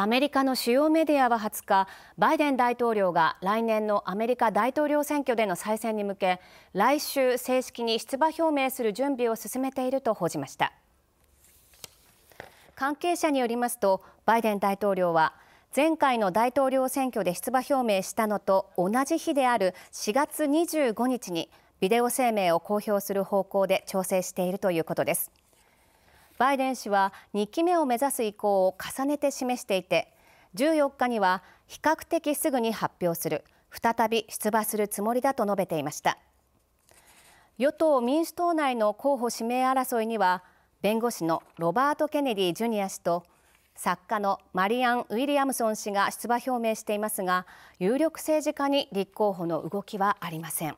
アメリカの主要メディアは20日、バイデン大統領が来年のアメリカ大統領選挙での再選に向け、来週正式に出馬表明する準備を進めていると報じました。関係者によりますと、バイデン大統領は前回の大統領選挙で出馬表明したのと同じ日である4月25日にビデオ声明を公表する方向で調整しているということです。バイデン氏は2期目を目指す意向を重ねて示していて14日には比較的すぐに発表する再び出馬するつもりだと述べていました与党・民主党内の候補指名争いには弁護士のロバート・ケネディ・ジュニア氏と作家のマリアン・ウィリアムソン氏が出馬表明していますが有力政治家に立候補の動きはありません。